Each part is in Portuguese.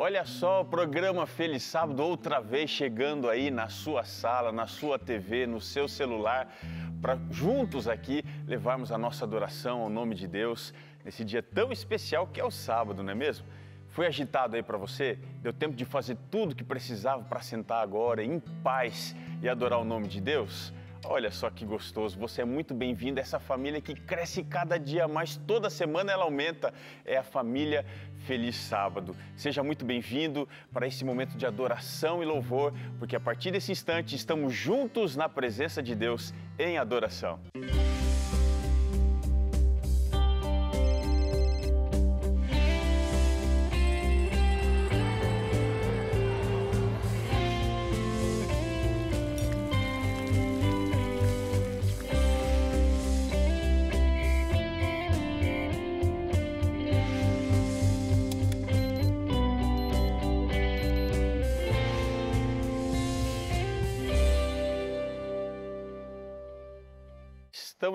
Olha só o programa Feliz Sábado outra vez chegando aí na sua sala, na sua TV, no seu celular, para juntos aqui levarmos a nossa adoração ao nome de Deus nesse dia tão especial que é o sábado, não é mesmo? Foi agitado aí para você? Deu tempo de fazer tudo que precisava para sentar agora em paz e adorar o nome de Deus? Olha só que gostoso, você é muito bem-vindo a essa família que cresce cada dia mais, toda semana ela aumenta. É a família Feliz Sábado. Seja muito bem-vindo para esse momento de adoração e louvor, porque a partir desse instante estamos juntos na presença de Deus em adoração. Música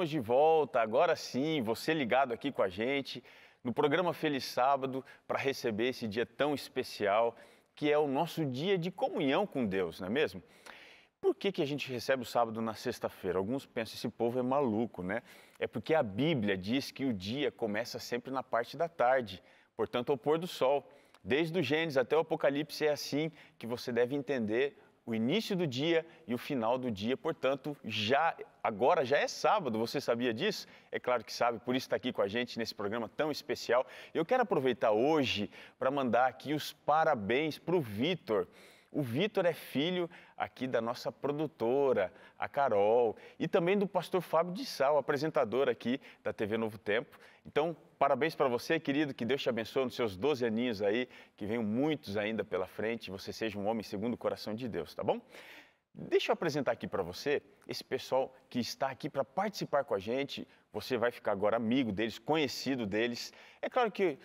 Estamos de volta, agora sim, você ligado aqui com a gente no programa Feliz Sábado para receber esse dia tão especial que é o nosso dia de comunhão com Deus, não é mesmo? Por que, que a gente recebe o sábado na sexta-feira? Alguns pensam esse povo é maluco, né? É porque a Bíblia diz que o dia começa sempre na parte da tarde, portanto, ao pôr do sol. Desde o Gênesis até o Apocalipse é assim que você deve entender o início do dia e o final do dia. Portanto, já agora já é sábado, você sabia disso? É claro que sabe, por isso está aqui com a gente nesse programa tão especial. Eu quero aproveitar hoje para mandar aqui os parabéns para o Vitor. O Vitor é filho aqui da nossa produtora, a Carol, e também do pastor Fábio de Sal, apresentador aqui da TV Novo Tempo. Então, parabéns para você, querido, que Deus te abençoe nos seus 12 aninhos aí, que venham muitos ainda pela frente, você seja um homem segundo o coração de Deus, tá bom? Deixa eu apresentar aqui para você esse pessoal que está aqui para participar com a gente. Você vai ficar agora amigo deles, conhecido deles. É claro que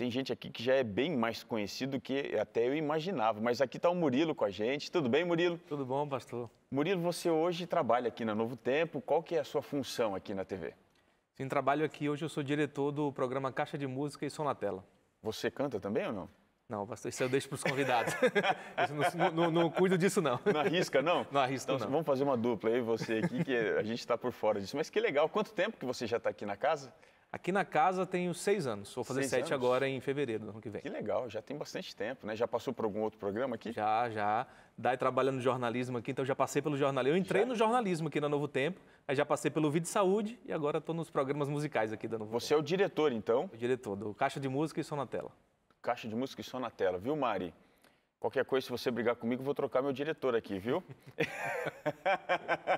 tem gente aqui que já é bem mais conhecido que até eu imaginava, mas aqui está o Murilo com a gente. Tudo bem, Murilo? Tudo bom, pastor. Murilo, você hoje trabalha aqui na Novo Tempo. Qual que é a sua função aqui na TV? Sim, trabalho aqui. Hoje eu sou diretor do programa Caixa de Música e Som na Tela. Você canta também ou não? Não, pastor, isso eu deixo para os convidados. não, não, não, cuido disso, não. Não arrisca, não? Não arrisca, então, não. Vamos fazer uma dupla, aí você aqui, que a gente está por fora disso. Mas que legal. Quanto tempo que você já está aqui na casa? Aqui na casa tenho seis anos, vou fazer seis sete anos? agora em fevereiro do ano que vem. Que legal, já tem bastante tempo, né? Já passou por algum outro programa aqui? Já, já. Daí trabalhando no jornalismo aqui, então já passei pelo jornalismo. Eu entrei já? no jornalismo aqui na Novo Tempo, aí já passei pelo Vídeo Saúde e agora estou nos programas musicais aqui da Novo Você Tempo. Você é o diretor, então? O diretor do Caixa de Música e Som na Tela. Caixa de Música e Som na Tela, viu, Mari? Qualquer coisa, se você brigar comigo, vou trocar meu diretor aqui, viu?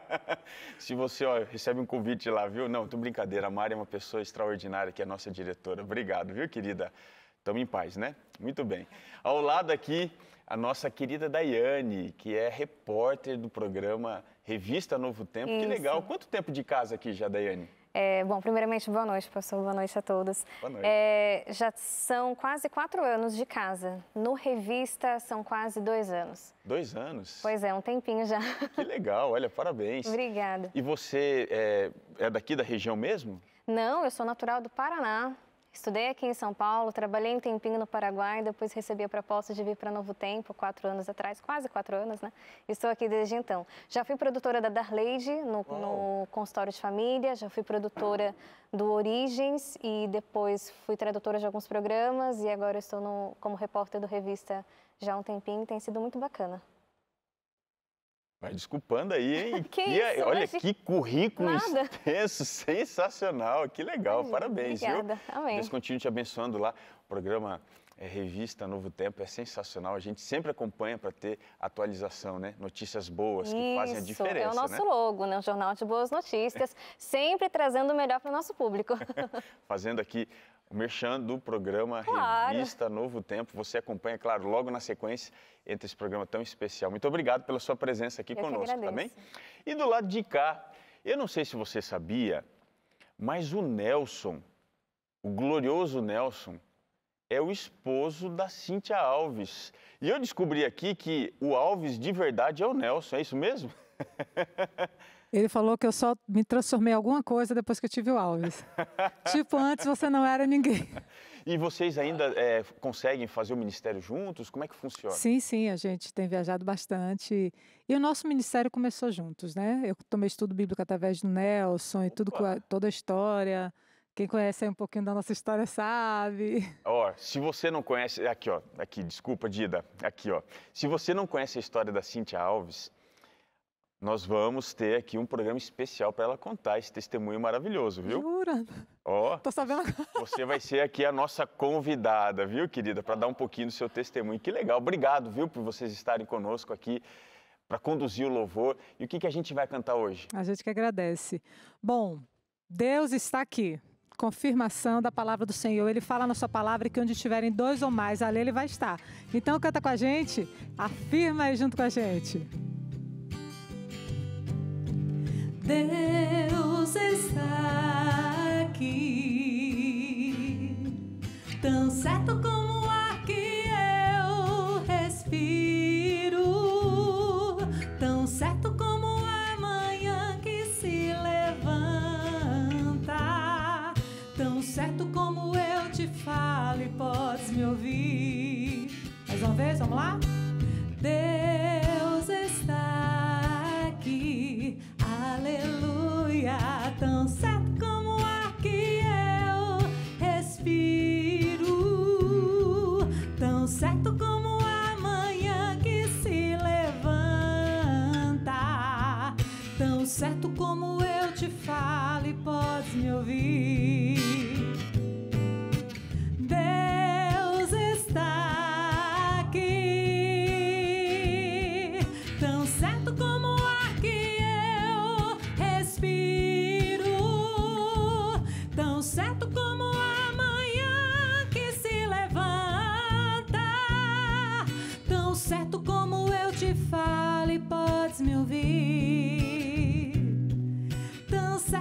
se você ó, recebe um convite lá, viu? Não, tô brincadeira. A Mari é uma pessoa extraordinária, que é a nossa diretora. Obrigado, viu, querida? Estamos em paz, né? Muito bem. Ao lado aqui, a nossa querida Daiane, que é repórter do programa Revista Novo Tempo. Isso. Que legal. Quanto tempo de casa aqui já, Daiane? É, bom, primeiramente, boa noite, pastor. Boa noite a todos. Boa noite. É, já são quase quatro anos de casa. No Revista, são quase dois anos. Dois anos? Pois é, um tempinho já. Que legal, olha, parabéns. Obrigada. E você é, é daqui da região mesmo? Não, eu sou natural do Paraná. Estudei aqui em São Paulo, trabalhei um tempinho no Paraguai, depois recebi a proposta de vir para Novo Tempo, quatro anos atrás, quase quatro anos, né? Estou aqui desde então. Já fui produtora da Darleide no, no consultório de família, já fui produtora do Origens e depois fui tradutora de alguns programas e agora estou no, como repórter do Revista já há um tempinho e tem sido muito bacana. Vai desculpando aí, hein? que e, isso, olha que currículo Nada. extenso, sensacional, que legal, Imagina, parabéns, obrigada. viu? Amém. Deus continue te abençoando lá. O programa é, revista Novo Tempo é sensacional. A gente sempre acompanha para ter atualização, né? Notícias boas que Isso, fazem a diferença. É o nosso né? logo, né? O Jornal de Boas Notícias, sempre trazendo o melhor para o nosso público. Fazendo aqui o merchan do programa claro. Revista Novo Tempo. Você acompanha, claro, logo na sequência entre esse programa tão especial. Muito obrigado pela sua presença aqui Eu conosco, tá E do lado de cá, eu não sei se você sabia, mas o Nelson, o glorioso Nelson, é o esposo da Cintia Alves. E eu descobri aqui que o Alves de verdade é o Nelson, é isso mesmo? Ele falou que eu só me transformei em alguma coisa depois que eu tive o Alves. tipo, antes você não era ninguém. E vocês ainda é, conseguem fazer o ministério juntos? Como é que funciona? Sim, sim, a gente tem viajado bastante. E o nosso ministério começou juntos, né? Eu tomei estudo bíblico através do Nelson e tudo, toda a história. Quem conhece um pouquinho da nossa história sabe. Ó, oh, se você não conhece, aqui ó, aqui, desculpa, Dida, aqui ó. Se você não conhece a história da Cintia Alves, nós vamos ter aqui um programa especial para ela contar esse testemunho maravilhoso, viu? Jura? Ó. Oh, Tô sabendo agora. Você vai ser aqui a nossa convidada, viu, querida, para dar um pouquinho do seu testemunho. Que legal. Obrigado, viu, por vocês estarem conosco aqui para conduzir o louvor. E o que que a gente vai cantar hoje? A gente que agradece. Bom, Deus está aqui confirmação da palavra do Senhor. Ele fala na sua palavra que onde estiverem dois ou mais, ali ele vai estar. Então canta com a gente, afirma aí junto com a gente. Deus está aqui, tão certo como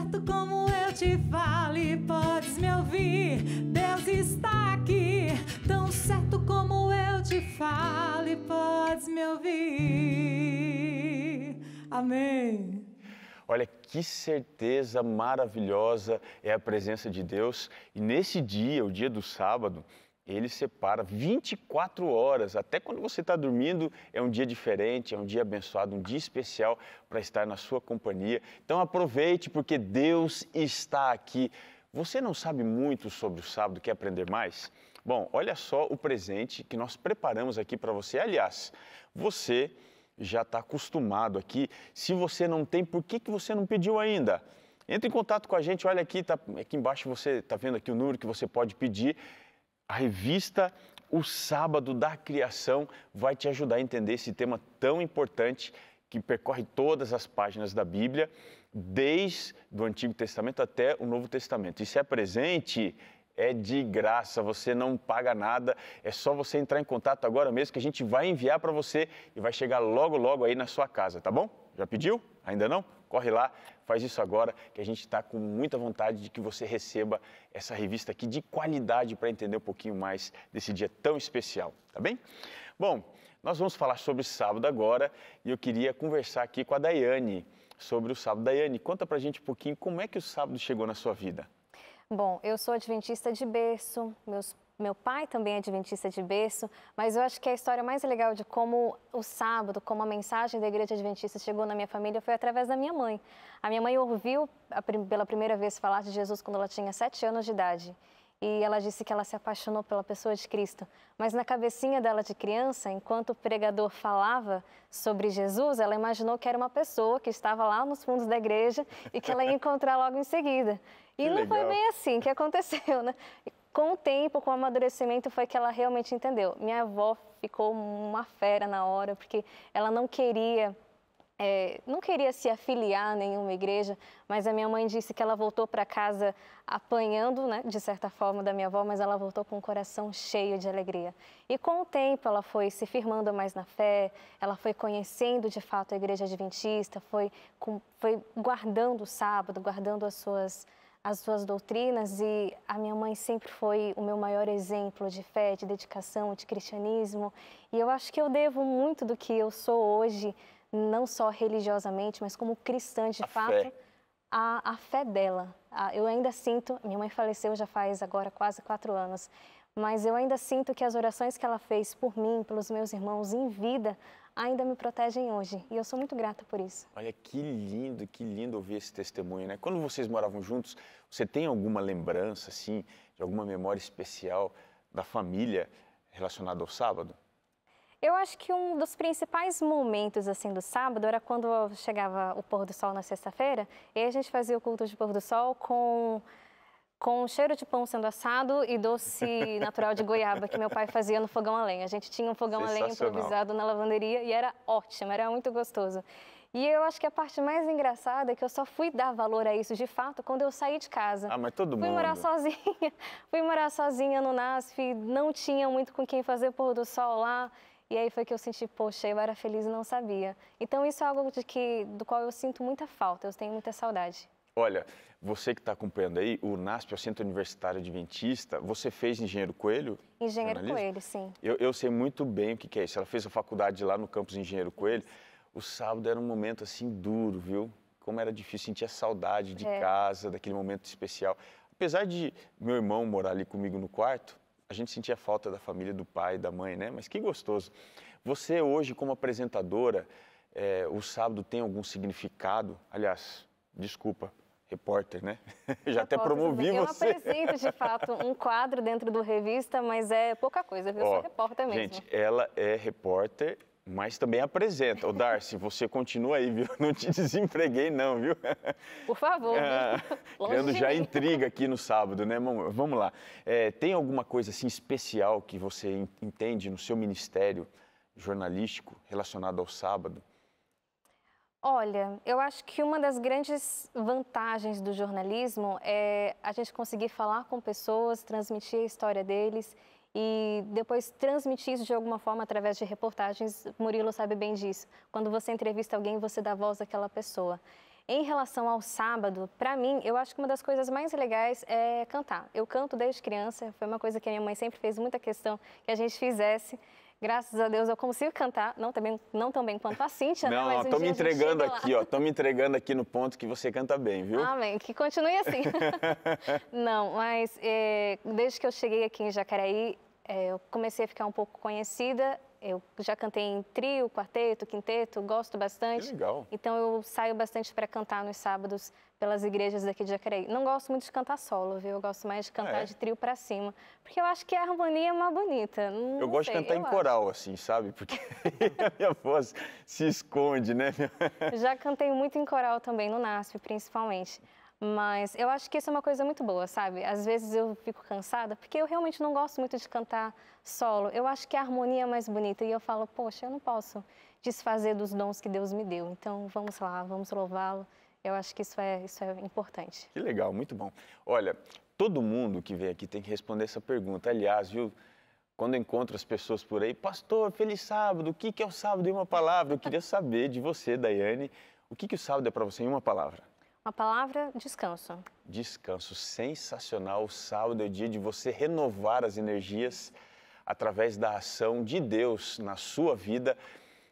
certo como eu te fale, podes me ouvir. Deus está aqui. Tão certo como eu te fale, podes me ouvir. Amém. Olha que certeza maravilhosa é a presença de Deus. E nesse dia, o dia do sábado, ele separa 24 horas. Até quando você está dormindo, é um dia diferente, é um dia abençoado, um dia especial para estar na sua companhia. Então aproveite, porque Deus está aqui. Você não sabe muito sobre o sábado, quer aprender mais? Bom, olha só o presente que nós preparamos aqui para você. Aliás, você já está acostumado aqui. Se você não tem, por que, que você não pediu ainda? Entre em contato com a gente, olha aqui, tá, aqui embaixo você está vendo aqui o número que você pode pedir. A revista O Sábado da Criação vai te ajudar a entender esse tema tão importante que percorre todas as páginas da Bíblia, desde o Antigo Testamento até o Novo Testamento. E se é presente, é de graça, você não paga nada, é só você entrar em contato agora mesmo que a gente vai enviar para você e vai chegar logo, logo aí na sua casa, tá bom? Já pediu? Ainda não? Corre lá, faz isso agora, que a gente está com muita vontade de que você receba essa revista aqui de qualidade para entender um pouquinho mais desse dia tão especial, tá bem? Bom, nós vamos falar sobre sábado agora e eu queria conversar aqui com a Daiane sobre o sábado. Daiane, conta pra gente um pouquinho como é que o sábado chegou na sua vida. Bom, eu sou adventista de berço, meus meu pai também é adventista de berço, mas eu acho que a história mais legal de como o sábado, como a mensagem da igreja adventista chegou na minha família foi através da minha mãe. A minha mãe ouviu pela primeira vez falar de Jesus quando ela tinha sete anos de idade. E ela disse que ela se apaixonou pela pessoa de Cristo. Mas na cabecinha dela de criança, enquanto o pregador falava sobre Jesus, ela imaginou que era uma pessoa que estava lá nos fundos da igreja e que ela ia encontrar logo em seguida. E que não legal. foi bem assim que aconteceu, né? Com o tempo, com o amadurecimento, foi que ela realmente entendeu. Minha avó ficou uma fera na hora, porque ela não queria é, não queria se afiliar a nenhuma igreja, mas a minha mãe disse que ela voltou para casa apanhando, né, de certa forma, da minha avó, mas ela voltou com o coração cheio de alegria. E com o tempo ela foi se firmando mais na fé, ela foi conhecendo de fato a igreja adventista, foi, com, foi guardando o sábado, guardando as suas as suas doutrinas e a minha mãe sempre foi o meu maior exemplo de fé, de dedicação, de cristianismo. E eu acho que eu devo muito do que eu sou hoje, não só religiosamente, mas como cristã de a fato, fé. A, a fé dela. A, eu ainda sinto, minha mãe faleceu já faz agora quase quatro anos, mas eu ainda sinto que as orações que ela fez por mim, pelos meus irmãos em vida, ainda me protegem hoje. E eu sou muito grata por isso. Olha que lindo, que lindo ouvir esse testemunho, né? Quando vocês moravam juntos, você tem alguma lembrança, assim, de alguma memória especial da família relacionada ao sábado? Eu acho que um dos principais momentos assim do sábado era quando chegava o pôr do sol na sexta-feira e a gente fazia o culto de pôr do sol com com um cheiro de pão sendo assado e doce natural de goiaba que meu pai fazia no fogão a lenha. A gente tinha um fogão a lenha improvisado na lavanderia e era ótimo, era muito gostoso. E eu acho que a parte mais engraçada é que eu só fui dar valor a isso de fato quando eu saí de casa. Ah, mas todo mundo. Fui morar sozinha. fui morar sozinha no NASF, não tinha muito com quem fazer pôr do sol lá. E aí foi que eu senti, poxa, eu era feliz e não sabia. Então isso é algo de que, do qual eu sinto muita falta, eu tenho muita saudade. Olha, você que está acompanhando aí, o NASP é o Centro Universitário Adventista. Você fez Engenheiro Coelho? Engenheiro Coelho, sim. Eu, eu, sei muito bem o que, que é isso. Ela fez a faculdade lá no campus Engenheiro Coelho. O sábado era um momento assim duro, viu? Como era difícil sentir a saudade de é. casa, daquele momento especial. Apesar de meu irmão morar ali comigo no quarto, a gente sentia falta da família, do pai, da mãe, né? Mas que gostoso. Você hoje, como apresentadora, é, o sábado tem algum significado? Aliás, desculpa, repórter, né? Já até promovi eu você. Eu apresento, de fato, um quadro dentro do Revista, mas é pouca coisa, viu? Ó, eu sou repórter mesmo. Gente, ela é repórter, mas também apresenta. Ô, Darcy, você continua aí, viu? Não te desempreguei, não, viu? Por favor. Ah, criando já intriga aqui no sábado, né? Vamos lá. É, tem alguma coisa, assim, especial que você entende no seu ministério jornalístico relacionado ao sábado? Olha, eu acho que uma das grandes vantagens do jornalismo é a gente conseguir falar com pessoas, transmitir a história deles e depois transmitir isso de alguma forma através de reportagens. Murilo sabe bem disso. Quando você entrevista alguém, você dá voz àquela pessoa. Em relação ao sábado, para mim, eu acho que uma das coisas mais legais é cantar. Eu canto desde criança, foi uma coisa que a minha mãe sempre fez muita questão que a gente fizesse. Graças a Deus eu consigo cantar, não, também, não tão bem quanto a Cíntia, não, né? Não, tô um me entregando aqui, ó. Tô me entregando aqui no ponto que você canta bem, viu? Amém, que continue assim. não, mas é, desde que eu cheguei aqui em Jacareí, é, eu comecei a ficar um pouco conhecida. Eu já cantei em trio, quarteto, quinteto, gosto bastante. Que legal. Então eu saio bastante para cantar nos sábados pelas igrejas daqui de Jacareí. Não gosto muito de cantar solo, viu? Eu gosto mais de cantar ah, é. de trio para cima, porque eu acho que a harmonia é mais bonita. Não, eu não gosto sei, de cantar em acho. coral, assim, sabe? Porque a minha voz se esconde, né? Já cantei muito em coral também, no NASP, principalmente. Mas eu acho que isso é uma coisa muito boa, sabe? Às vezes eu fico cansada, porque eu realmente não gosto muito de cantar solo. Eu acho que a harmonia é mais bonita e eu falo, poxa, eu não posso desfazer dos dons que Deus me deu. Então vamos lá, vamos louvá-lo eu acho que isso é, isso é importante. Que legal, muito bom. Olha, todo mundo que vem aqui tem que responder essa pergunta. Aliás, viu? Quando eu encontro as pessoas por aí, pastor, feliz sábado, o que, que é o sábado em uma palavra? Eu queria saber de você, Daiane, o que, que o sábado é para você em uma palavra? Uma palavra, descanso. Descanso, sensacional. O sábado é o dia de você renovar as energias através da ação de Deus na sua vida.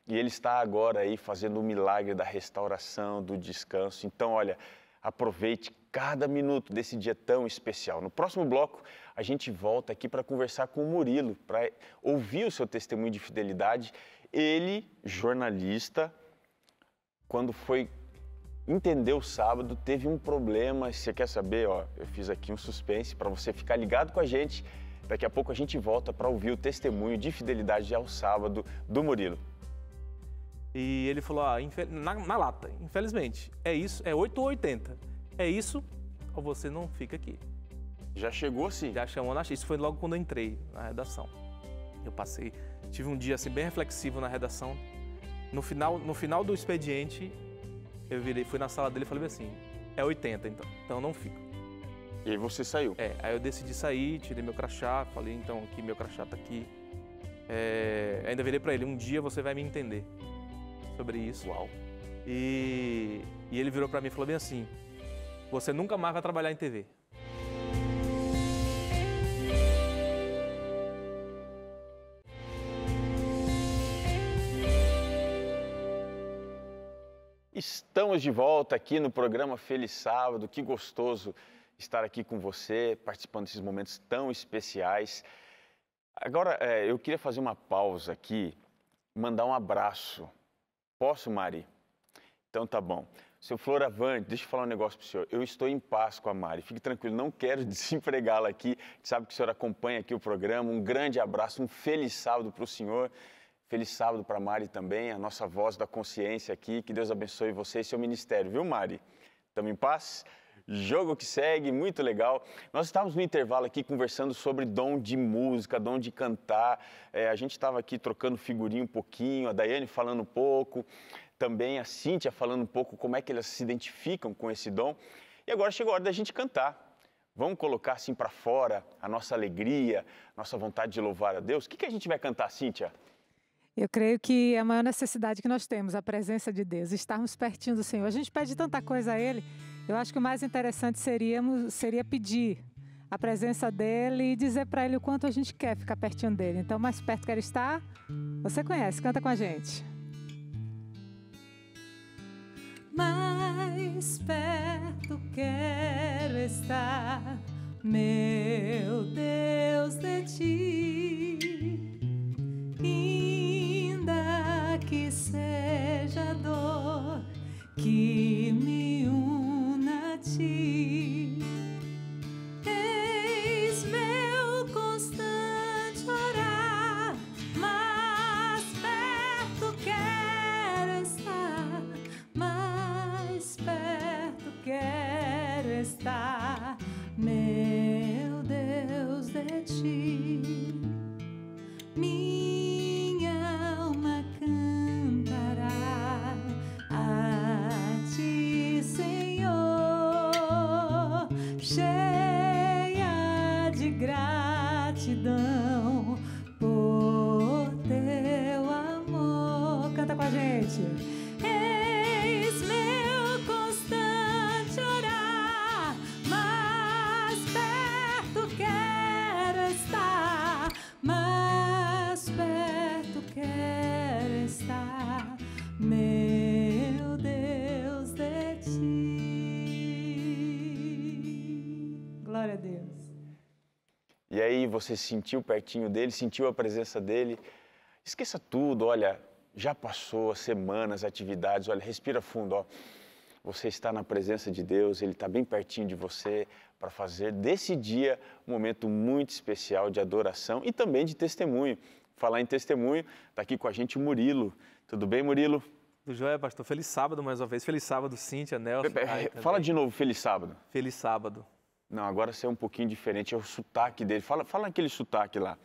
E Ele está agora aí fazendo o milagre da restauração, do descanso. Então, olha, aproveite cada minuto desse dia tão especial. No próximo bloco, a gente volta aqui para conversar com o Murilo, para ouvir o seu testemunho de fidelidade. Ele, jornalista, quando foi entender o sábado, teve um problema. Se você quer saber, ó, eu fiz aqui um suspense para você ficar ligado com a gente. Daqui a pouco a gente volta para ouvir o testemunho de fidelidade ao sábado do Murilo. E ele falou, ah, infel... na, na, lata, infelizmente, é isso, é 8 ou 80. É isso ou você não fica aqui. Já chegou assim? Já chamou na Isso foi logo quando eu entrei na redação. Eu passei, tive um dia assim bem reflexivo na redação. No final, no final do expediente, eu virei, fui na sala dele e falei assim, é 80 então, então não fico. E aí você saiu? É, aí eu decidi sair, tirei meu crachá, falei, então, aqui, meu crachá tá aqui. É, ainda virei para ele, um dia você vai me entender sobre isso. Uau. E, e ele virou para mim e falou bem assim: Você nunca mais vai trabalhar em TV. Estamos de volta aqui no programa Feliz Sábado. Que gostoso estar aqui com você, participando desses momentos tão especiais. Agora, é, eu queria fazer uma pausa aqui, mandar um abraço Posso, Mari? Então tá bom. Seu Floravante, deixa eu falar um negócio para o senhor. Eu estou em paz com a Mari, fique tranquilo, não quero desempregá-la aqui. Sabe que o senhor acompanha aqui o programa. Um grande abraço, um feliz sábado para o senhor. Feliz sábado para a Mari também, a nossa voz da consciência aqui. Que Deus abençoe você e seu ministério, viu, Mari? Estamos em paz? Jogo que segue, muito legal. Nós estávamos no intervalo aqui conversando sobre dom de música, dom de cantar. É, a gente estava aqui trocando figurinha um pouquinho, a Daiane falando um pouco, também a Cíntia falando um pouco como é que elas se identificam com esse dom. E agora chegou a hora da gente cantar. Vamos colocar assim para fora a nossa alegria, nossa vontade de louvar a Deus. O que, que a gente vai cantar, Cíntia? Eu creio que é a maior necessidade que nós temos, a presença de Deus, estarmos pertinho do Senhor. A gente pede tanta coisa a Ele eu acho que o mais interessante seria, seria pedir a presença dele e dizer para ele o quanto a gente quer ficar pertinho dele. Então, mais perto que ele está, você conhece, canta com a gente. Mais perto quero estar, meu Deus, de ti. Ainda que seja dor que me une ti. Eis meu constante orar, mais perto quero estar, mais perto quero estar, meu Deus de ti. Minha você se sentiu pertinho dele, sentiu a presença dele. Esqueça tudo, olha, já passou as semanas, atividades, olha, respira fundo, ó. Você está na presença de Deus, Ele está bem pertinho de você para fazer desse dia um momento muito especial de adoração e também de testemunho. Falar em testemunho, está aqui com a gente o Murilo. Tudo bem, Murilo? Tudo jóia, pastor. Feliz sábado mais uma vez. Feliz sábado, Cíntia, Nelson. É, fala de novo, feliz sábado. Feliz sábado. Não, agora você é um pouquinho diferente, é o sotaque dele. Fala, fala aquele sotaque lá.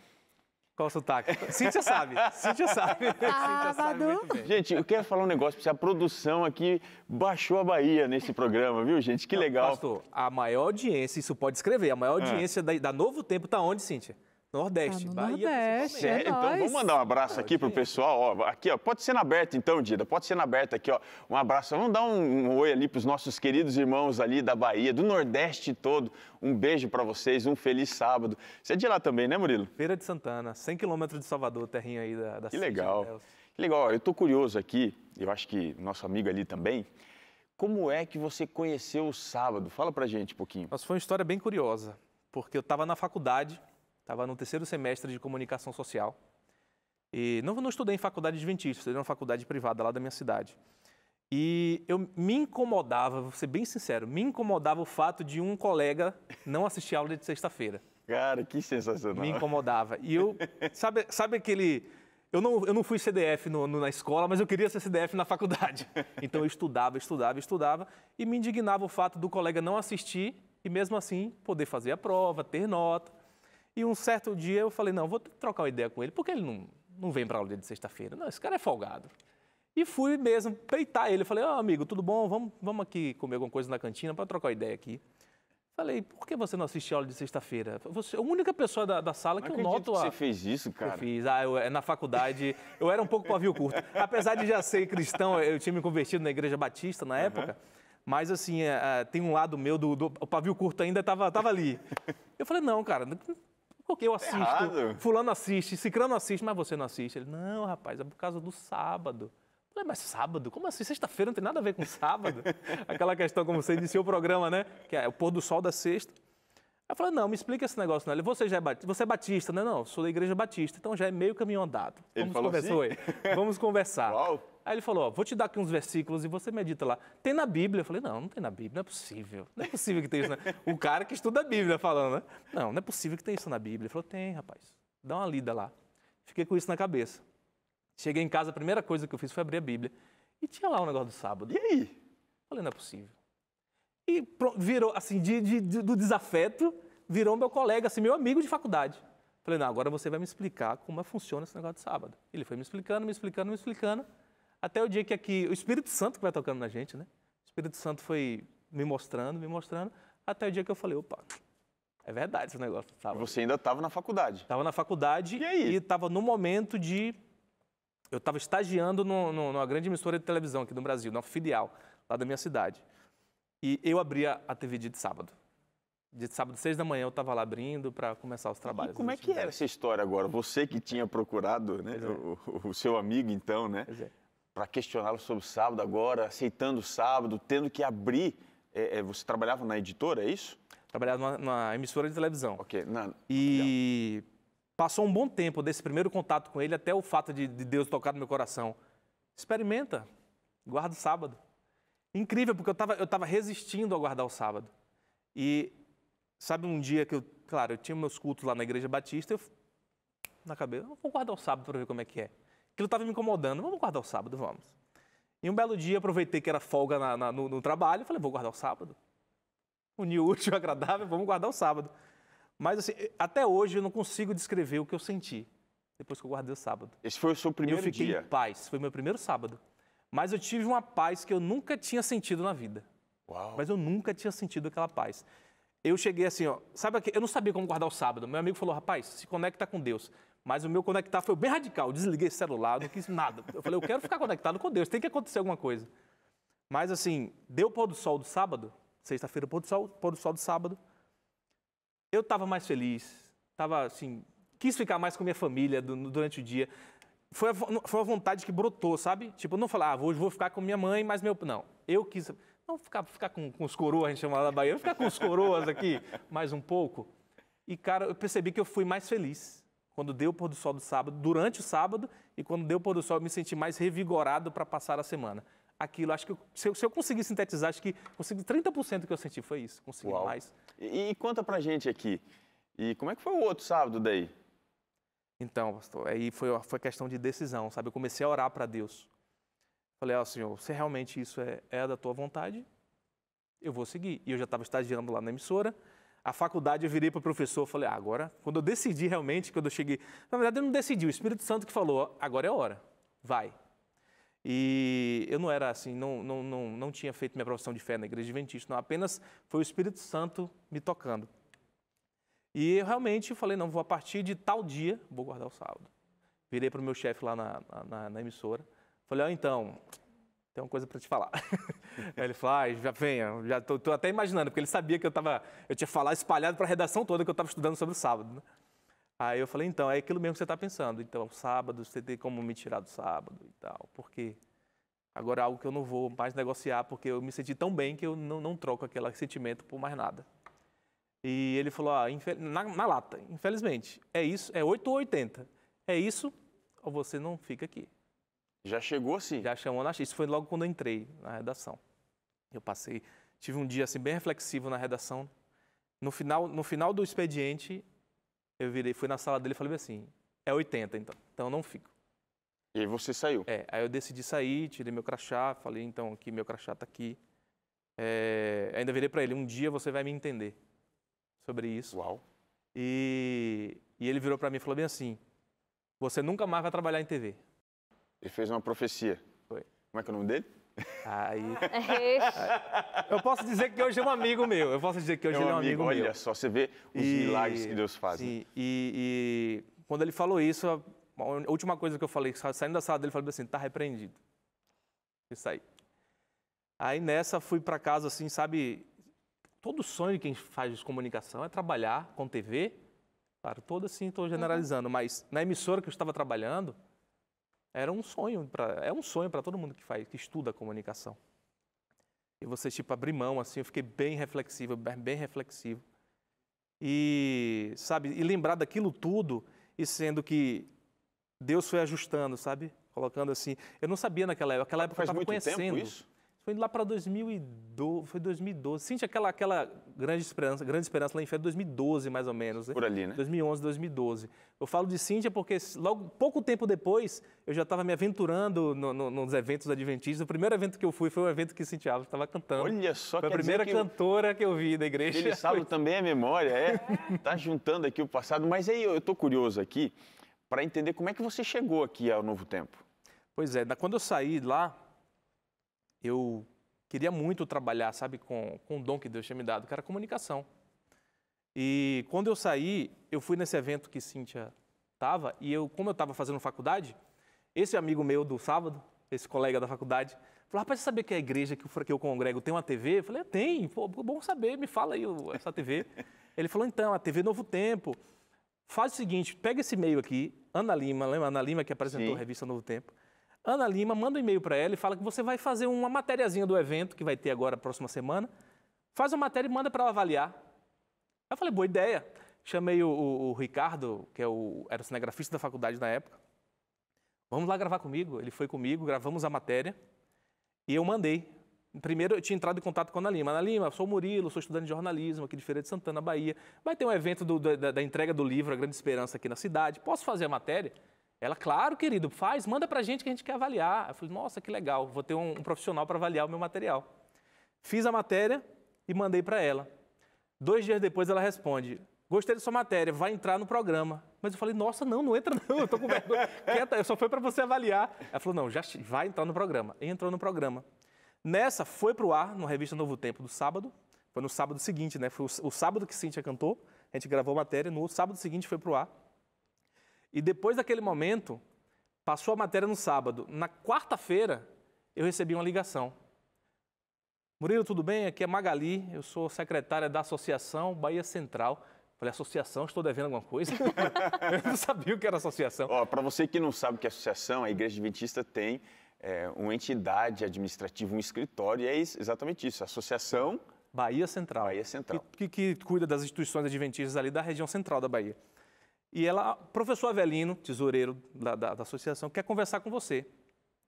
Qual sotaque? Cíntia sabe. Cíntia sabe. Ah, Cíntia sabe muito bem. Gente, eu quero falar um negócio pra você. A produção aqui baixou a Bahia nesse programa, viu, gente? Que legal. Pastor, a maior audiência, isso pode escrever, a maior é. audiência ah. da, da Novo Tempo tá onde, Cíntia? Nordeste, tá no Bahia. Nordeste, é, é então vamos mandar um abraço aqui pro pessoal, ó, aqui, ó, pode ser na aberta então, Dida, pode ser na aberta aqui, ó, um abraço, vamos dar um, um oi ali pros nossos queridos irmãos ali da Bahia, do Nordeste todo, um beijo para vocês, um feliz sábado. Você é de lá também, né, Murilo? Feira de Santana, 100 quilômetros de Salvador, terrinha aí da, da Que legal, que legal, eu tô curioso aqui, eu acho que nosso amigo ali também, como é que você conheceu o sábado? Fala pra gente um pouquinho. Nossa, foi uma história bem curiosa, porque eu tava na faculdade Estava no terceiro semestre de comunicação social. E não, não estudei em faculdade adventista, estudei numa faculdade privada lá da minha cidade. E eu me incomodava, vou ser bem sincero, me incomodava o fato de um colega não assistir aula de sexta-feira. Cara, que sensacional. Me incomodava. E eu, sabe, sabe aquele. Eu não, eu não fui CDF no, no, na escola, mas eu queria ser CDF na faculdade. Então eu estudava, estudava, estudava e me indignava o fato do colega não assistir e mesmo assim poder fazer a prova, ter nota. E um certo dia eu falei, não, vou trocar uma ideia com ele, porque ele não, não vem para a aula de sexta-feira. Não, esse cara é folgado. E fui mesmo peitar ele. Falei, ó oh, amigo, tudo bom? Vamos, vamos aqui comer alguma coisa na cantina para trocar uma ideia aqui. Falei, por que você não assiste aula de sexta-feira? Você é a única pessoa da, da sala que eu noto. Que a... Você fez isso, cara? Eu fiz. Ah, eu, é, na faculdade, eu era um pouco pavio curto. Apesar de já ser cristão, eu tinha me convertido na Igreja Batista na época. Uhum. Mas, assim, é, é, tem um lado meu do, do. o pavio curto ainda estava tava ali. Eu falei, não, cara, porque eu assisto, Errado. fulano assiste, cicrano assiste, mas você não assiste. Ele, não, rapaz, é por causa do sábado. Não falei, mas sábado? Como assim? Sexta-feira não tem nada a ver com sábado. Aquela questão, como você iniciou o programa, né? Que é o pôr do sol da sexta. Eu falei, não, me explica esse negócio. Ele, você já é batista, você é batista, né? Não, sou da igreja batista, então já é meio caminho andado. Vamos Ele falou conversar. Assim? Oi, vamos conversar. Uau. Aí ele falou: ó, vou te dar aqui uns versículos e você medita lá. Tem na Bíblia? Eu falei: não, não tem na Bíblia, não é possível. Não é possível que tenha isso. Né? O cara que estuda a Bíblia falando, né? Não, não é possível que tenha isso na Bíblia. Ele falou: tem, rapaz, dá uma lida lá. Fiquei com isso na cabeça. Cheguei em casa, a primeira coisa que eu fiz foi abrir a Bíblia. E tinha lá o um negócio do sábado. E aí? Falei: não é possível. E virou, assim, de, de, de, do desafeto, virou meu colega, assim, meu amigo de faculdade. Falei, não, agora você vai me explicar como é funciona esse negócio de sábado. Ele foi me explicando, me explicando, me explicando. Até o dia que aqui, o Espírito Santo que vai tocando na gente, né? O Espírito Santo foi me mostrando, me mostrando, até o dia que eu falei, opa, é verdade esse negócio. Tava... Tá Você ainda estava na faculdade. Estava na faculdade e estava no momento de... Eu estava estagiando no, no, numa grande emissora de televisão aqui no Brasil, numa filial lá da minha cidade. E eu abria a TV de sábado. De sábado, seis da manhã, eu estava lá abrindo para começar os trabalhos. E como é que era essa história agora? Você que tinha procurado, né? É. O, o, seu amigo, então, né? Pois é para questioná-lo sobre o sábado agora, aceitando o sábado, tendo que abrir. É, é, você trabalhava na editora, é isso? Trabalhava na emissora de televisão. Ok. Na... E Legal. passou um bom tempo desse primeiro contato com ele até o fato de, de Deus tocar no meu coração. Experimenta, guarda o sábado. Incrível, porque eu estava eu tava resistindo a guardar o sábado. E sabe um dia que eu, claro, eu tinha meus cultos lá na Igreja Batista, eu, na cabeça, eu vou guardar o sábado para ver como é que é. Aquilo estava me incomodando. Vamos guardar o sábado, vamos. E um belo dia, aproveitei que era folga na, na, no, no trabalho, falei, vou guardar o sábado. Unir o útil agradável, vamos guardar o sábado. Mas, assim, até hoje eu não consigo descrever o que eu senti depois que eu guardei o sábado. Esse foi o seu primeiro dia? Eu fiquei em paz, foi meu primeiro sábado. Mas eu tive uma paz que eu nunca tinha sentido na vida. Uau. Mas eu nunca tinha sentido aquela paz. Eu cheguei assim, ó, sabe aqui, eu não sabia como guardar o sábado. Meu amigo falou, rapaz, se conecta com Deus. Mas o meu conectar foi bem radical. Eu desliguei o celular, não quis nada. Eu falei, eu quero ficar conectado com Deus, tem que acontecer alguma coisa. Mas assim, deu pôr do sol do sábado, sexta-feira, pôr do sol, pôr do sol do sábado. Eu estava mais feliz, estava assim, quis ficar mais com minha família durante o dia. Foi, a, foi uma vontade que brotou, sabe? Tipo, eu não falar, ah, hoje vou ficar com minha mãe, mas meu. Não, eu quis. Não ficar, ficar com, com os coroas, a gente chama lá na Bahia, ficar com os coroas aqui mais um pouco. E, cara, eu percebi que eu fui mais feliz quando deu o pôr do sol do sábado, durante o sábado, e quando deu o pôr do sol, eu me senti mais revigorado para passar a semana. Aquilo, acho que eu, se, eu, se, eu, conseguir sintetizar, acho que consegui 30% que eu senti foi isso, consegui Uau. mais. E, e conta pra gente aqui, e como é que foi o outro sábado daí? Então, pastor, aí foi, foi questão de decisão, sabe? Eu comecei a orar para Deus. Falei, ó, oh, Senhor, se realmente isso é, é da tua vontade, eu vou seguir. E eu já estava estagiando lá na emissora, a faculdade, eu virei para o professor e falei, ah, agora, quando eu decidi realmente, quando eu cheguei. Na verdade, eu não decidi, o Espírito Santo que falou, agora é hora, vai. E eu não era assim, não, não, não, não tinha feito minha profissão de fé na igreja adventista, não, apenas foi o Espírito Santo me tocando. E eu realmente falei, não, vou a partir de tal dia, vou guardar o sábado. Virei para o meu chefe lá na, na, na emissora, falei, ó, oh, então, tem uma coisa para te falar. Aí ele falou, ah, já venha, já tô, tô, até imaginando, porque ele sabia que eu tava, eu tinha falado espalhado para a redação toda que eu estava estudando sobre o sábado. Né? Aí eu falei, então, é aquilo mesmo que você está pensando. Então, sábado, você tem como me tirar do sábado e tal, porque agora é algo que eu não vou mais negociar, porque eu me senti tão bem que eu não, não troco aquele sentimento por mais nada. E ele falou, ah, infel... na, na lata, infelizmente, é isso, é 8 ou 80. É isso ou você não fica aqui. Já chegou assim? Já chamou na X. Isso foi logo quando eu entrei na redação. Eu passei, tive um dia assim bem reflexivo na redação. No final, no final do expediente, eu virei, fui na sala dele e falei assim: é 80, então, então eu não fico. E aí você saiu? É, aí eu decidi sair, tirei meu crachá, falei: então aqui, meu crachá tá aqui. É, ainda virei para ele: um dia você vai me entender sobre isso. Uau. E, e ele virou para mim e falou bem assim: você nunca mais vai trabalhar em TV. Ele fez uma profecia. Foi. Como é que é o nome dele? Aí. eu posso dizer que hoje é um amigo meu. Eu posso dizer que hoje é um, ele é um amigo, amigo olha meu. Olha só, você vê os e... milagres que Deus faz. Sim, né? e, e, quando ele falou isso, a última coisa que eu falei, saindo da sala dele, ele falou assim: tá repreendido. Isso aí. Aí nessa fui para casa assim, sabe? Todo sonho de quem faz comunicação é trabalhar com TV. Claro, todo assim, estou generalizando, mas na emissora que eu estava trabalhando, era um sonho para é um sonho para todo mundo que faz que estuda comunicação e você tipo abrir mão assim eu fiquei bem reflexivo bem reflexivo e sabe e lembrar daquilo tudo e sendo que Deus foi ajustando sabe colocando assim eu não sabia naquela época naquela época Faz eu estava conhecendo tempo isso? Foi lá para 2012, foi 2012. Sente aquela, aquela grande esperança, grande esperança lá em de 2012 mais ou menos, né? Por ali, né? 2011, 2012. Eu falo de Cíntia porque logo pouco tempo depois eu já estava me aventurando no, no, nos eventos adventistas. O primeiro evento que eu fui foi um evento que Cíntia Alves estava cantando. Olha só, foi a primeira que cantora eu... que eu vi da igreja. Ele sabe também a memória, é. tá juntando aqui o passado, mas aí eu estou curioso aqui para entender como é que você chegou aqui ao Novo Tempo. Pois é, quando eu saí lá eu queria muito trabalhar, sabe, com, com o dom que Deus tinha me dado, que era comunicação. E quando eu saí, eu fui nesse evento que Cíntia estava, e eu, como eu estava fazendo faculdade, esse amigo meu do sábado, esse colega da faculdade, falou: rapaz, você sabia que a igreja que eu, que eu congrego tem uma TV? Eu falei: é, tem, pô, é bom saber, me fala aí essa TV. Ele falou: então, a TV Novo Tempo. Faz o seguinte, pega esse e-mail aqui, Ana Lima, lembra? Ana Lima que apresentou Sim. a revista Novo Tempo. Ana Lima, manda um e-mail para ela e fala que você vai fazer uma matériazinha do evento que vai ter agora, próxima semana. Faz uma matéria e manda para ela avaliar. Eu falei, boa ideia. Chamei o, o, o Ricardo, que é o, era o cinegrafista da faculdade na época. Vamos lá gravar comigo. Ele foi comigo, gravamos a matéria e eu mandei. Primeiro, eu tinha entrado em contato com a Ana Lima. Ana Lima, sou Murilo, sou estudante de jornalismo aqui de Feira de Santana, Bahia. Vai ter um evento do, da, da entrega do livro A Grande Esperança aqui na cidade. Posso fazer a matéria? Ela, claro, querido, faz, manda para a gente que a gente quer avaliar. Eu falei, nossa, que legal, vou ter um, um profissional para avaliar o meu material. Fiz a matéria e mandei para ela. Dois dias depois ela responde, gostei da sua matéria, vai entrar no programa. Mas eu falei, nossa, não, não entra não, eu tô com vergonha, eu só foi para você avaliar. Ela falou, não, já vai entrar no programa. E entrou no programa. Nessa, foi para o ar, na revista Novo Tempo, do sábado. Foi no sábado seguinte, né? Foi o, o sábado que Cintia cantou, a gente gravou a matéria, no sábado seguinte foi para o ar. E depois daquele momento, passou a matéria no sábado. Na quarta-feira, eu recebi uma ligação. Murilo, tudo bem? Aqui é Magali, eu sou secretária da Associação Bahia Central. Falei, associação, estou devendo alguma coisa? eu não sabia o que era associação. Para você que não sabe o que é associação, a Igreja Adventista tem é, uma entidade administrativa, um escritório, e é exatamente isso, associação... Bahia Central. Bahia Central. Que, que, que cuida das instituições adventistas ali da região central da Bahia. E ela, professor Avelino, tesoureiro da, da, da associação, quer conversar com você.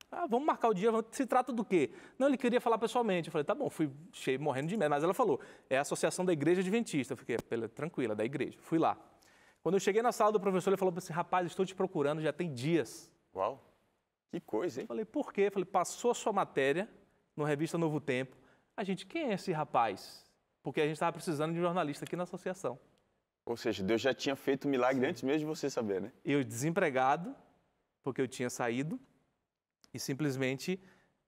Ah, vamos marcar o dia, se trata do quê? Não, ele queria falar pessoalmente. Eu falei, tá bom, fui cheio, morrendo de medo. Mas ela falou, é a Associação da Igreja Adventista. Eu fiquei, tranquila, da igreja. Fui lá. Quando eu cheguei na sala do professor, ele falou para assim, rapaz, estou te procurando, já tem dias. Uau, que coisa, hein? Eu falei, por quê? Eu falei, passou a sua matéria no revista Novo Tempo. A gente, quem é esse rapaz? Porque a gente estava precisando de um jornalista aqui na associação. Ou seja, Deus já tinha feito um milagre Sim. antes mesmo de você saber, né? Eu desempregado, porque eu tinha saído, e simplesmente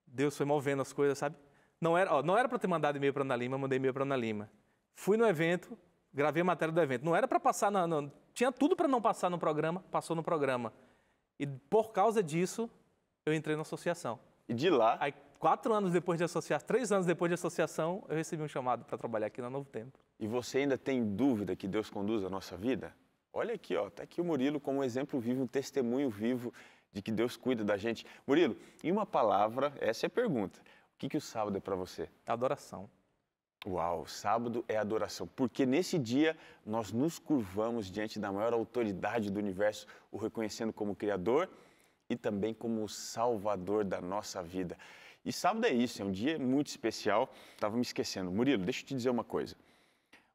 Deus foi movendo as coisas, sabe? Não era, ó, não era para ter mandado e-mail para Ana Lima, mandei e-mail para Ana Lima. Fui no evento, gravei a matéria do evento. Não era para passar, na, não, tinha tudo para não passar no programa, passou no programa. E por causa disso, eu entrei na associação. E de lá? Aí, quatro anos depois de associar, três anos depois de associação, eu recebi um chamado para trabalhar aqui na Novo Tempo. E você ainda tem dúvida que Deus conduz a nossa vida? Olha aqui, ó, tá aqui o Murilo como um exemplo vivo, um testemunho vivo de que Deus cuida da gente. Murilo, em uma palavra, essa é a pergunta. O que, que o sábado é para você? Adoração. Uau, sábado é adoração, porque nesse dia nós nos curvamos diante da maior autoridade do universo, o reconhecendo como Criador e também como Salvador da nossa vida. E sábado é isso, é um dia muito especial. Estava me esquecendo. Murilo, deixa eu te dizer uma coisa.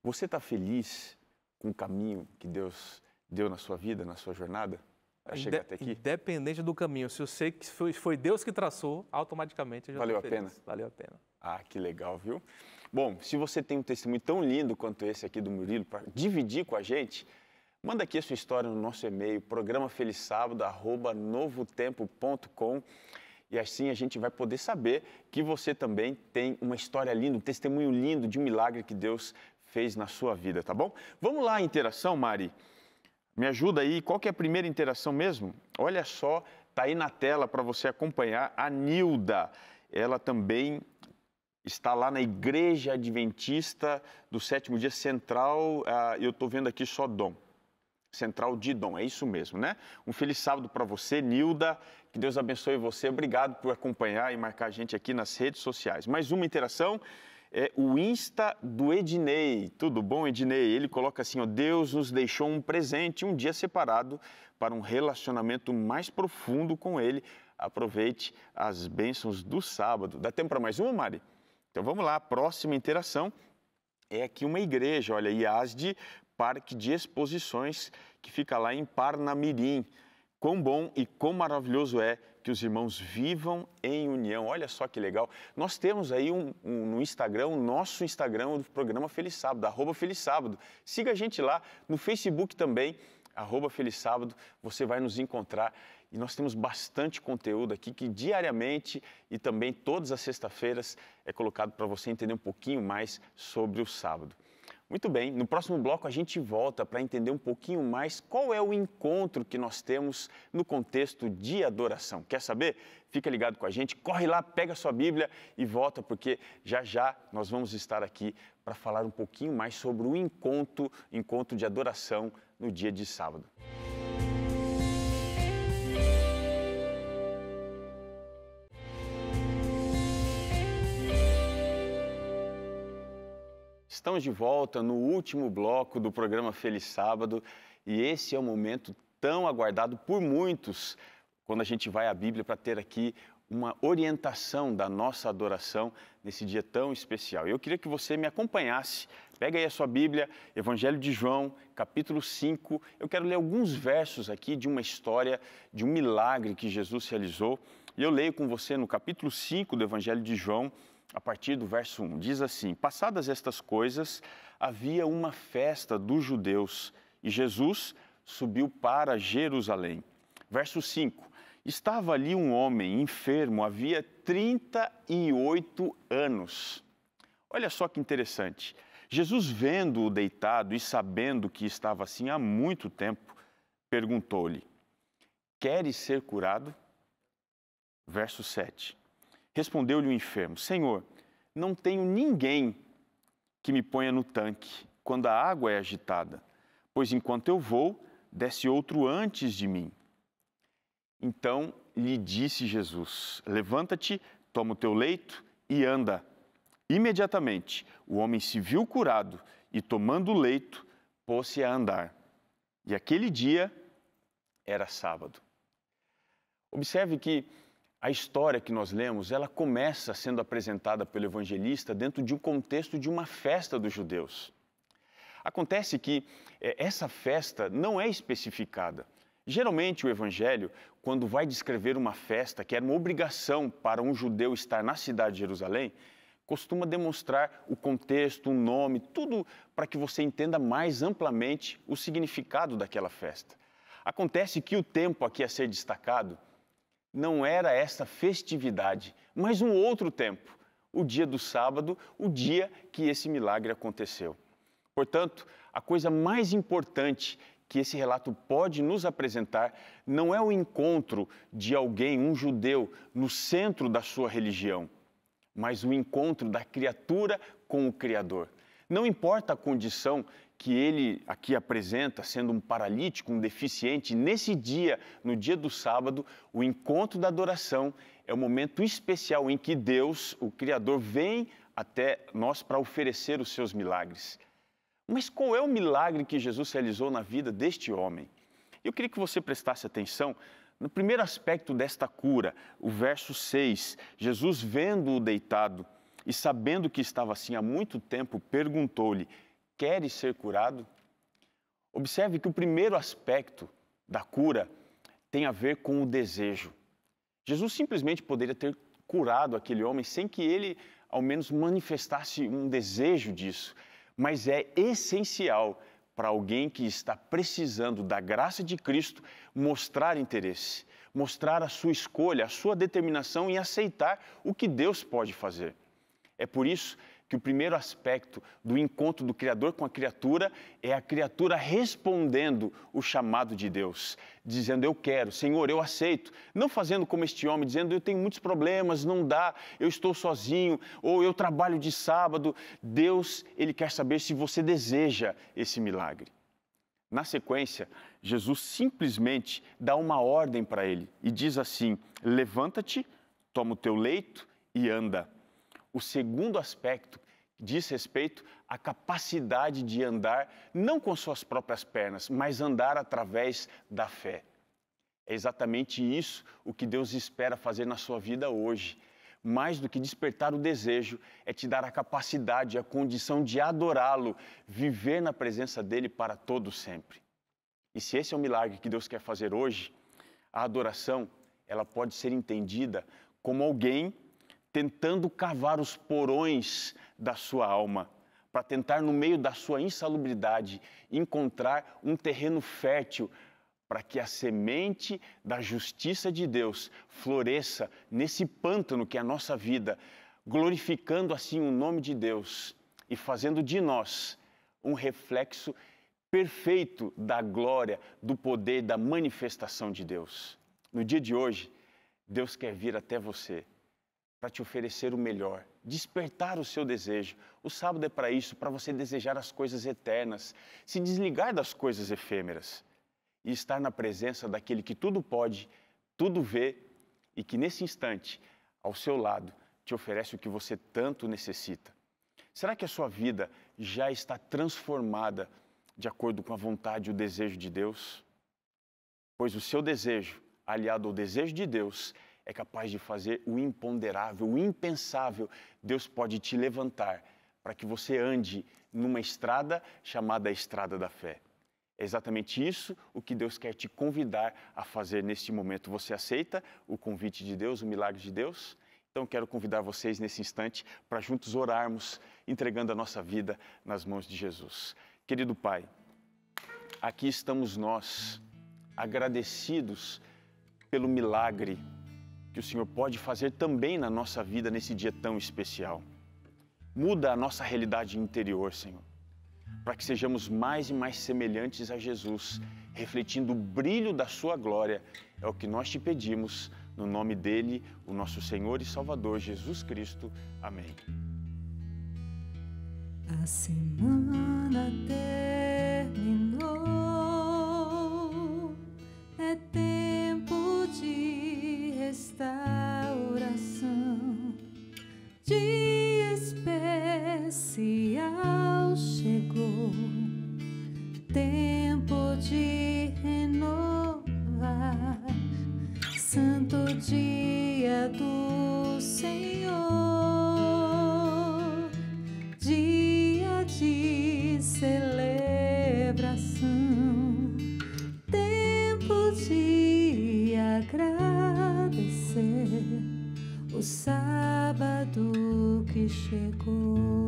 Você está feliz com o caminho que Deus deu na sua vida, na sua jornada? Para chegar até aqui? Independente do caminho. Se eu sei que foi, Deus que traçou, automaticamente eu já Valeu a feliz. pena? Valeu a pena. Ah, que legal, viu? Bom, se você tem um testemunho tão lindo quanto esse aqui do Murilo para dividir com a gente, manda aqui a sua história no nosso e-mail, programa programafeliz.sábado.novotempo.com. E assim a gente vai poder saber que você também tem uma história linda, um testemunho lindo de um milagre que Deus fez na sua vida, tá bom? Vamos lá, interação, Mari. Me ajuda aí, qual que é a primeira interação mesmo? Olha só, tá aí na tela para você acompanhar a Nilda. Ela também está lá na Igreja Adventista do Sétimo Dia Central. Ah, eu estou vendo aqui só Dom. Central Didon. É isso mesmo, né? Um feliz sábado para você, Nilda. Que Deus abençoe você. Obrigado por acompanhar e marcar a gente aqui nas redes sociais. Mais uma interação é o Insta do Ednei. Tudo bom, Ednei? Ele coloca assim: ó, Deus nos deixou um presente, um dia separado para um relacionamento mais profundo com Ele. Aproveite as bênçãos do sábado. Dá tempo para mais uma, Mari? Então vamos lá, a próxima interação é aqui uma igreja, olha, IASD parque de exposições que fica lá em Parnamirim. Quão bom e quão maravilhoso é que os irmãos vivam em união. Olha só que legal. Nós temos aí um, um, no Instagram, o nosso Instagram do programa Feliz Sábado, arroba Feliz Sábado. Siga a gente lá, no Facebook também, arroba Feliz Sábado, você vai nos encontrar. E nós temos bastante conteúdo aqui que diariamente e também todas as sextas-feiras é colocado para você entender um pouquinho mais sobre o sábado. Muito bem, no próximo bloco a gente volta para entender um pouquinho mais qual é o encontro que nós temos no contexto de adoração. Quer saber? Fica ligado com a gente, corre lá, pega sua Bíblia e volta, porque já já nós vamos estar aqui para falar um pouquinho mais sobre o encontro, encontro de adoração no dia de sábado. estamos de volta no último bloco do programa Feliz Sábado e esse é o um momento tão aguardado por muitos quando a gente vai à Bíblia para ter aqui uma orientação da nossa adoração nesse dia tão especial. Eu queria que você me acompanhasse. Pega aí a sua Bíblia, Evangelho de João, capítulo 5. Eu quero ler alguns versos aqui de uma história, de um milagre que Jesus realizou. E eu leio com você no capítulo 5 do Evangelho de João, a partir do verso 1. Diz assim: Passadas estas coisas, havia uma festa dos judeus e Jesus subiu para Jerusalém. Verso 5. Estava ali um homem enfermo, havia 38 anos. Olha só que interessante. Jesus, vendo-o deitado e sabendo que estava assim há muito tempo, perguntou-lhe: Queres ser curado? Verso 7. Respondeu-lhe o enfermo: Senhor, não tenho ninguém que me ponha no tanque quando a água é agitada, pois enquanto eu vou, desce outro antes de mim. Então lhe disse Jesus: Levanta-te, toma o teu leito e anda. Imediatamente o homem se viu curado e, tomando o leito, pôs-se a andar. E aquele dia era sábado. Observe que a história que nós lemos, ela começa sendo apresentada pelo evangelista dentro de um contexto de uma festa dos judeus. Acontece que eh, essa festa não é especificada. Geralmente, o Evangelho, quando vai descrever uma festa que era uma obrigação para um judeu estar na cidade de Jerusalém, costuma demonstrar o contexto, o nome, tudo para que você entenda mais amplamente o significado daquela festa. Acontece que o tempo aqui a ser destacado não era esta festividade, mas um outro tempo, o dia do sábado, o dia que esse milagre aconteceu. Portanto, a coisa mais importante que esse relato pode nos apresentar não é o encontro de alguém, um judeu, no centro da sua religião, mas o encontro da criatura com o Criador. Não importa a condição que ele aqui apresenta, sendo um paralítico, um deficiente, nesse dia, no dia do sábado, o encontro da adoração é o um momento especial em que Deus, o Criador, vem até nós para oferecer os seus milagres. Mas qual é o milagre que Jesus realizou na vida deste homem? Eu queria que você prestasse atenção no primeiro aspecto desta cura, o verso 6. Jesus, vendo-o deitado e sabendo que estava assim há muito tempo, perguntou-lhe: Queres ser curado? Observe que o primeiro aspecto da cura tem a ver com o desejo. Jesus simplesmente poderia ter curado aquele homem sem que ele, ao menos, manifestasse um desejo disso, mas é essencial para alguém que está precisando da graça de Cristo mostrar interesse, mostrar a sua escolha, a sua determinação e aceitar o que Deus pode fazer. É por isso que o primeiro aspecto do encontro do Criador com a criatura é a criatura respondendo o chamado de Deus, dizendo: Eu quero, Senhor, eu aceito. Não fazendo como este homem, dizendo: Eu tenho muitos problemas, não dá, eu estou sozinho, ou eu trabalho de sábado. Deus, Ele quer saber se você deseja esse milagre. Na sequência, Jesus simplesmente dá uma ordem para ele e diz assim: Levanta-te, toma o teu leito e anda. O segundo aspecto diz respeito à capacidade de andar não com suas próprias pernas, mas andar através da fé. É exatamente isso o que Deus espera fazer na sua vida hoje. Mais do que despertar o desejo, é te dar a capacidade, a condição de adorá-lo, viver na presença dele para todo sempre. E se esse é o milagre que Deus quer fazer hoje, a adoração, ela pode ser entendida como alguém tentando cavar os porões da sua alma, para tentar, no meio da sua insalubridade, encontrar um terreno fértil para que a semente da justiça de Deus floresça nesse pântano que é a nossa vida, glorificando assim o nome de Deus e fazendo de nós um reflexo perfeito da glória, do poder, da manifestação de Deus. No dia de hoje, Deus quer vir até você para te oferecer o melhor, despertar o seu desejo. O sábado é para isso, para você desejar as coisas eternas, se desligar das coisas efêmeras e estar na presença daquele que tudo pode, tudo vê e que nesse instante, ao seu lado, te oferece o que você tanto necessita. Será que a sua vida já está transformada de acordo com a vontade e o desejo de Deus? Pois o seu desejo, aliado ao desejo de Deus, é capaz de fazer o imponderável, o impensável. Deus pode te levantar para que você ande numa estrada chamada estrada da fé. É exatamente isso o que Deus quer te convidar a fazer neste momento. Você aceita o convite de Deus, o milagre de Deus? Então quero convidar vocês nesse instante para juntos orarmos, entregando a nossa vida nas mãos de Jesus. Querido Pai, aqui estamos nós, agradecidos pelo milagre que o Senhor pode fazer também na nossa vida nesse dia tão especial. Muda a nossa realidade interior, Senhor, para que sejamos mais e mais semelhantes a Jesus, refletindo o brilho da Sua glória. É o que nós te pedimos, no nome dele, o nosso Senhor e Salvador Jesus Cristo. Amém. A semana terminou. restauração de especial chegou. Tempo de renovar, santo dia do Senhor. que chegou.